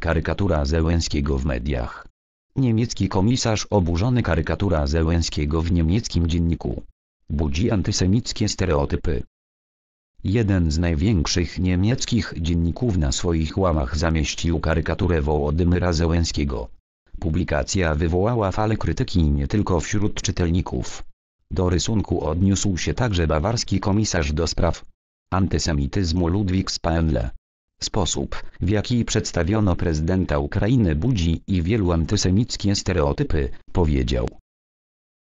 Karykatura Zełęskiego w mediach. Niemiecki komisarz oburzony karykatura Zełęskiego w niemieckim dzienniku. Budzi antysemickie stereotypy. Jeden z największych niemieckich dzienników na swoich łamach zamieścił karykaturę Wołodymyra Zełęskiego. Publikacja wywołała falę krytyki nie tylko wśród czytelników. Do rysunku odniósł się także bawarski komisarz do spraw antysemityzmu Ludwik Spaenle. Sposób, w jaki przedstawiono prezydenta Ukrainy budzi i wielu antysemickie stereotypy, powiedział.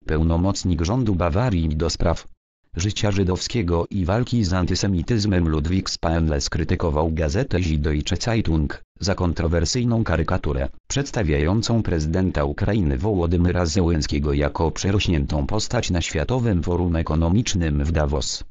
Pełnomocnik rządu Bawarii do spraw życia żydowskiego i walki z antysemityzmem Ludwik Spaenle skrytykował gazetę Zidoicze Zeitung za kontrowersyjną karykaturę, przedstawiającą prezydenta Ukrainy Wołodymyra Zełenskiego jako przerośniętą postać na Światowym Forum Ekonomicznym w Davos.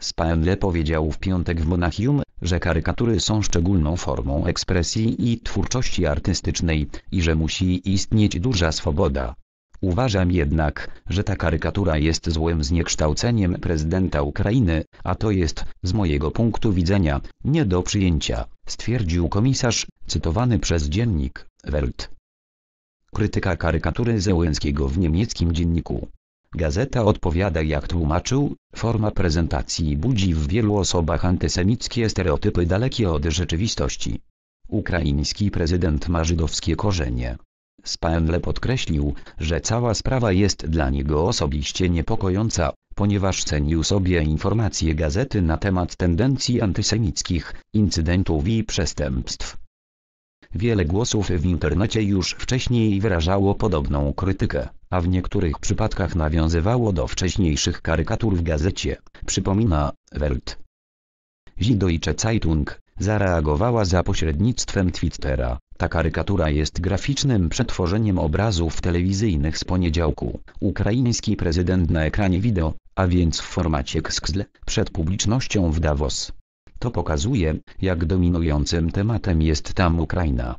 Spaenle powiedział w piątek w Monachium, że karykatury są szczególną formą ekspresji i twórczości artystycznej i że musi istnieć duża swoboda. Uważam jednak, że ta karykatura jest złym zniekształceniem prezydenta Ukrainy, a to jest, z mojego punktu widzenia, nie do przyjęcia, stwierdził komisarz, cytowany przez dziennik Welt. Krytyka karykatury Zełenskiego w niemieckim dzienniku Gazeta odpowiada jak tłumaczył, forma prezentacji budzi w wielu osobach antysemickie stereotypy dalekie od rzeczywistości. Ukraiński prezydent ma żydowskie korzenie. Spaenle podkreślił, że cała sprawa jest dla niego osobiście niepokojąca, ponieważ cenił sobie informacje gazety na temat tendencji antysemickich, incydentów i przestępstw. Wiele głosów w internecie już wcześniej wyrażało podobną krytykę, a w niektórych przypadkach nawiązywało do wcześniejszych karykatur w gazecie, przypomina Welt. Zidoicze Zeitung zareagowała za pośrednictwem Twittera. Ta karykatura jest graficznym przetworzeniem obrazów telewizyjnych z poniedziałku. Ukraiński prezydent na ekranie wideo, a więc w formacie XXL, przed publicznością w Davos. To pokazuje, jak dominującym tematem jest tam Ukraina.